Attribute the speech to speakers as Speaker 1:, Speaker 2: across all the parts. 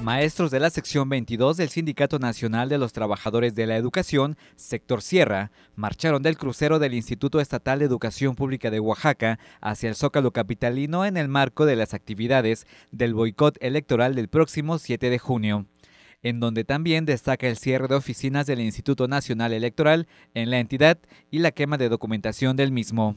Speaker 1: Maestros de la sección 22 del Sindicato Nacional de los Trabajadores de la Educación, sector Sierra, marcharon del crucero del Instituto Estatal de Educación Pública de Oaxaca hacia el Zócalo Capitalino en el marco de las actividades del boicot electoral del próximo 7 de junio, en donde también destaca el cierre de oficinas del Instituto Nacional Electoral en la entidad y la quema de documentación del mismo.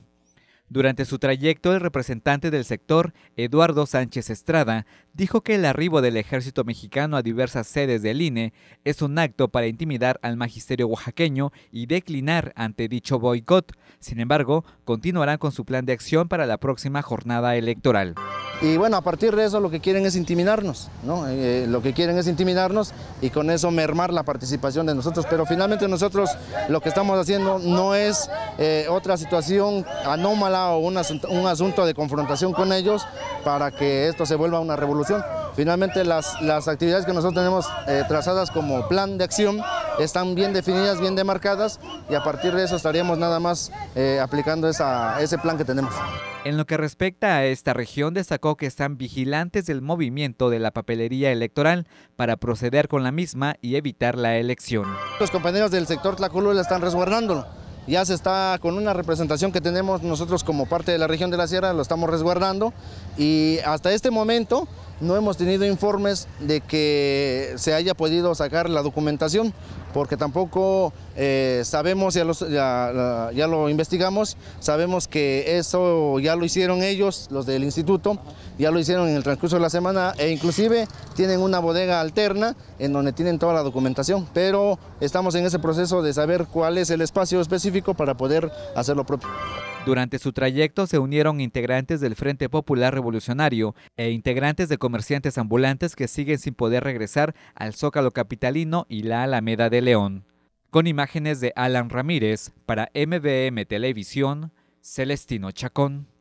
Speaker 1: Durante su trayecto, el representante del sector, Eduardo Sánchez Estrada, dijo que el arribo del ejército mexicano a diversas sedes del INE es un acto para intimidar al magisterio oaxaqueño y declinar ante dicho boicot. Sin embargo, continuarán con su plan de acción para la próxima jornada electoral.
Speaker 2: Y bueno, a partir de eso lo que quieren es intimidarnos, ¿no? Eh, eh, lo que quieren es intimidarnos y con eso mermar la participación de nosotros. Pero finalmente nosotros lo que estamos haciendo no es eh, otra situación anómala o un asunto, de confrontación con ellos para que esto se vuelva una revolución. Finalmente las, actividades que nosotros tenemos trazadas como plan de acción están bien definidas, bien demarcadas y a partir de eso estaríamos nada más eh, aplicando ese plan que tenemos.
Speaker 1: En lo que respecta a esta región, destacó que están vigilantes del movimiento de la papelería electoral para proceder con la misma y evitar la elección.
Speaker 2: Los compañeros del sector Tlacolula están resguardándolo. Ya se está con una representación que tenemos nosotros como parte de la región de la sierra, lo estamos resguardando y hasta este momento no hemos tenido informes de que se haya podido sacar la documentación, porque tampoco eh, sabemos, ya, ya, lo investigamos, sabemos que eso ya lo hicieron ellos, los del instituto, ya lo hicieron en el transcurso de la semana e inclusive tienen una bodega alterna en donde tienen toda la documentación, pero estamos en ese proceso de saber cuál es el espacio específico para poder hacer lo propio.
Speaker 1: Durante su trayecto se unieron integrantes del Frente Popular Revolucionario e integrantes de comerciantes ambulantes que siguen sin poder regresar al Zócalo Capitalino y la Alameda de León. Con imágenes de Alan Ramírez para MBM Televisión, Celestino Chacón.